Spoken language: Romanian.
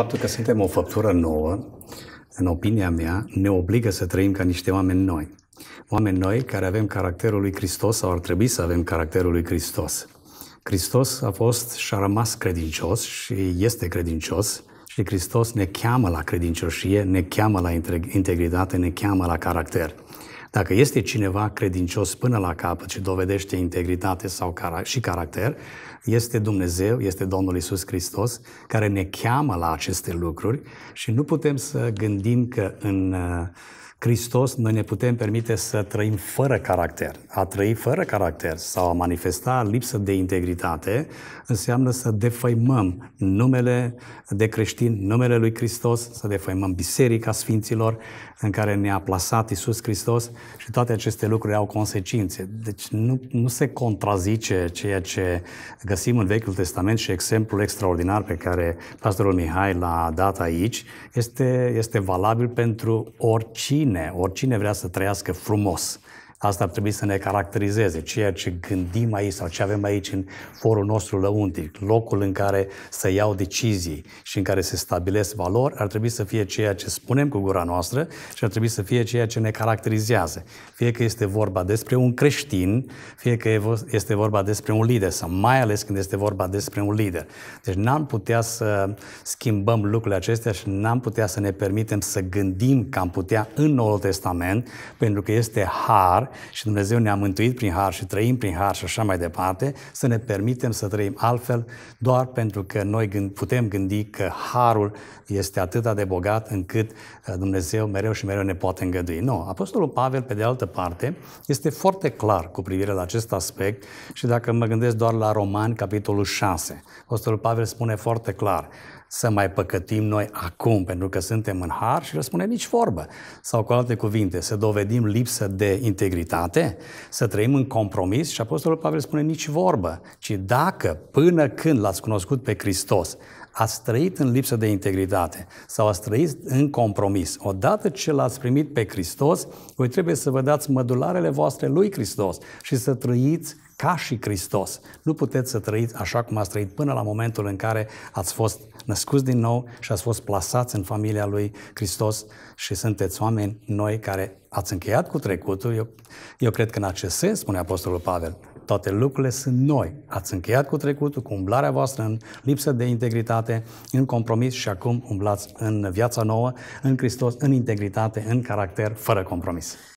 faptul că suntem o făptură nouă, în opinia mea, ne obligă să trăim ca niște oameni noi. Oameni noi care avem caracterul lui Hristos sau ar trebui să avem caracterul lui Hristos. Hristos a fost și a rămas credincios și este credincios și Hristos ne cheamă la credincioșie, ne cheamă la integritate, ne cheamă la caracter. Dacă este cineva credincios până la capăt și dovedește integritate sau car- și caracter, este Dumnezeu, este Domnul Isus Hristos, care ne cheamă la aceste lucruri și nu putem să gândim că în uh, Hristos noi ne putem permite să trăim fără caracter. A trăi fără caracter sau a manifesta lipsă de integritate înseamnă să defăimăm numele de creștin, numele lui Hristos, să defăimăm Biserica Sfinților în care ne-a plasat Isus Hristos și toate aceste lucruri au consecințe. Deci nu, nu se contrazice ceea ce găsim în Vechiul Testament și exemplul extraordinar pe care pastorul Mihai l-a dat aici este, este valabil pentru oricine, oricine vrea să trăiască frumos Asta ar trebui să ne caracterizeze, ceea ce gândim aici sau ce avem aici în forul nostru lăuntic, locul în care să iau decizii și în care se stabilesc valori, ar trebui să fie ceea ce spunem cu gura noastră și ar trebui să fie ceea ce ne caracterizează. Fie că este vorba despre un creștin, fie că este vorba despre un lider sau mai ales când este vorba despre un lider. Deci n-am putea să schimbăm lucrurile acestea și n-am putea să ne permitem să gândim că am putea în Noul Testament, pentru că este har și Dumnezeu ne-a mântuit prin har și trăim prin har și așa mai departe, să ne permitem să trăim altfel doar pentru că noi putem gândi că harul este atât de bogat încât uh, Dumnezeu mereu și mereu ne poate îngădui. Nu, Apostolul Pavel, pe de altă parte, este foarte clar cu privire la acest aspect și dacă mă gândesc doar la Romani, capitolul 6, Apostolul Pavel spune foarte clar, să mai păcătim noi acum, pentru că suntem în har și răspunde nici vorbă. Sau cu alte cuvinte, să dovedim lipsă de integritate austeritate, să trăim în compromis și Apostolul Pavel spune nici vorbă, ci dacă până când l-ați cunoscut pe Hristos, ați trăit în lipsă de integritate sau ați trăit în compromis. Odată ce l-ați primit pe Hristos, voi trebuie să vă dați mădularele voastre lui Hristos și să trăiți ca și Hristos. Nu puteți să trăiți așa cum ați trăit până la momentul în care ați fost născuți din nou și ați fost plasați în familia lui Hristos și sunteți oameni noi care ați încheiat cu trecutul. Eu, eu cred că în acest sens, spune Apostolul Pavel, toate lucrurile sunt noi. Ați încheiat cu trecutul, cu umblarea voastră în lipsă de integritate, în compromis și acum umblați în viața nouă, în Hristos, în integritate, în caracter, fără compromis.